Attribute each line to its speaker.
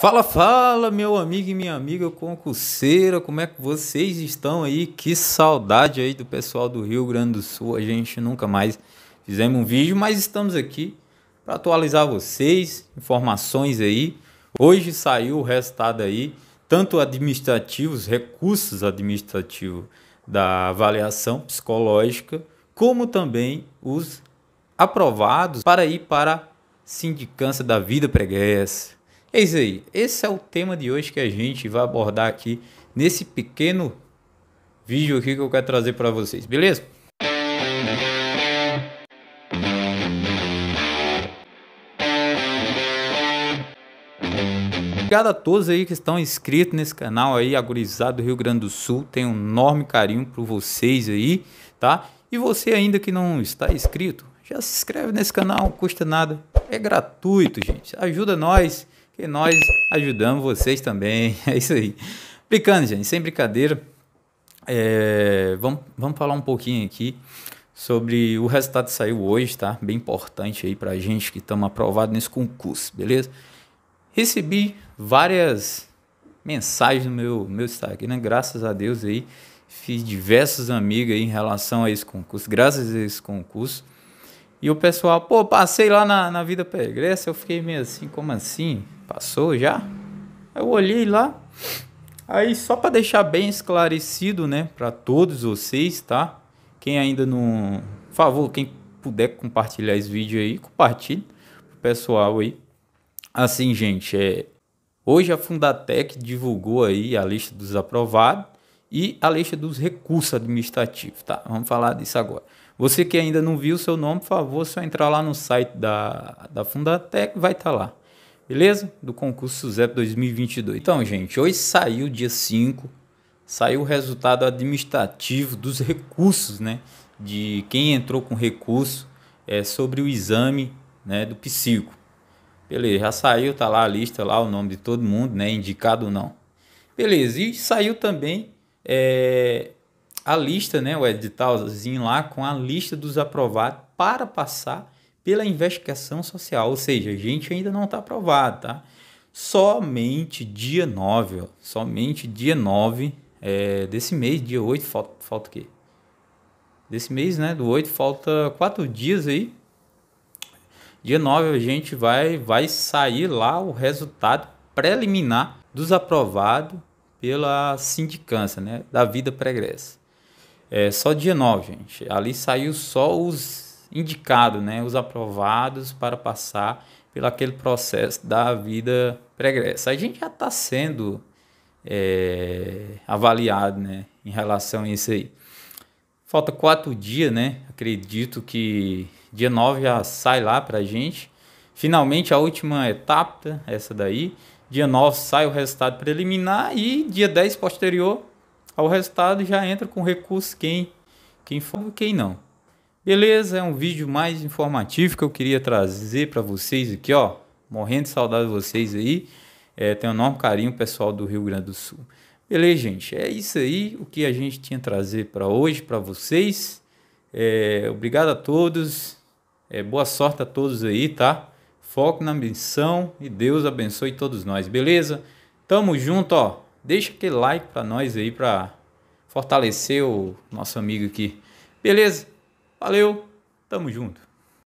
Speaker 1: Fala, fala, meu amigo e minha amiga concurseira, como é que vocês estão aí? Que saudade aí do pessoal do Rio Grande do Sul. A gente nunca mais fizemos um vídeo, mas estamos aqui para atualizar vocês, informações aí. Hoje saiu o resultado aí, tanto administrativos, recursos administrativos da avaliação psicológica, como também os aprovados para ir para sindicância da vida preguiça. É isso aí. Esse é o tema de hoje que a gente vai abordar aqui nesse pequeno vídeo aqui que eu quero trazer para vocês, beleza? Obrigado a todos aí que estão inscritos nesse canal aí, Agorizado do Rio Grande do Sul. Tenho um enorme carinho por vocês aí, tá? E você ainda que não está inscrito, já se inscreve nesse canal, custa nada. É gratuito, gente. Ajuda nós que nós ajudamos vocês também. É isso aí. Brincando, gente, sem brincadeira, é, vamos, vamos falar um pouquinho aqui sobre o resultado que saiu hoje, tá? Bem importante aí pra gente que estamos aprovados nesse concurso, beleza? Recebi várias mensagens no meu, meu Instagram, né? Graças a Deus aí, fiz diversos amigos aí em relação a esse concurso, graças a esse concurso. E o pessoal, pô, passei lá na, na Vida Pregressa, eu fiquei meio assim, como assim? Passou já? Eu olhei lá. Aí só para deixar bem esclarecido, né, para todos vocês, tá? Quem ainda não, por favor, quem puder compartilhar esse vídeo aí, compartilhe pro pessoal aí. Assim, gente, é hoje a Fundatec divulgou aí a lista dos aprovados e a lista dos recursos administrativos, tá? Vamos falar disso agora. Você que ainda não viu o seu nome, por favor, é só entrar lá no site da, da Fundatec, vai estar tá lá beleza? Do concurso SUSEP 2022. Então, gente, hoje saiu dia 5, saiu o resultado administrativo dos recursos, né? De quem entrou com recurso é, sobre o exame né, do psico. Beleza, já saiu, tá lá a lista, lá o nome de todo mundo, né? Indicado ou não. Beleza, e saiu também é, a lista, né? O editalzinho lá com a lista dos aprovados para passar pela investigação social, ou seja, a gente ainda não está aprovado, tá? Somente dia 9, ó, somente dia 9 é, desse mês, dia 8, falta, falta o quê? Desse mês, né, do 8, falta 4 dias aí. Dia 9 a gente vai, vai sair lá o resultado preliminar dos aprovados pela sindicância, né, da vida pregressa. É só dia 9, gente. Ali saiu só os indicado, né, os aprovados para passar pelo aquele processo da vida pregressa. A gente já está sendo é, avaliado, né, em relação a isso aí. Falta quatro dias, né? Acredito que dia 9 já sai lá para a gente. Finalmente a última etapa, essa daí. Dia 9 sai o resultado preliminar e dia 10 posterior ao resultado já entra com recurso quem, quem for e quem não. Beleza, é um vídeo mais informativo que eu queria trazer para vocês aqui, ó. Morrendo de saudade de vocês aí. É, tenho um enorme carinho pessoal do Rio Grande do Sul. Beleza, gente? É isso aí o que a gente tinha a trazer para hoje, para vocês. É, obrigado a todos. É, boa sorte a todos aí, tá? Foco na missão e Deus abençoe todos nós, beleza? Tamo junto, ó. Deixa aquele like para nós aí, para fortalecer o nosso amigo aqui. Beleza? Valeu, tamo junto.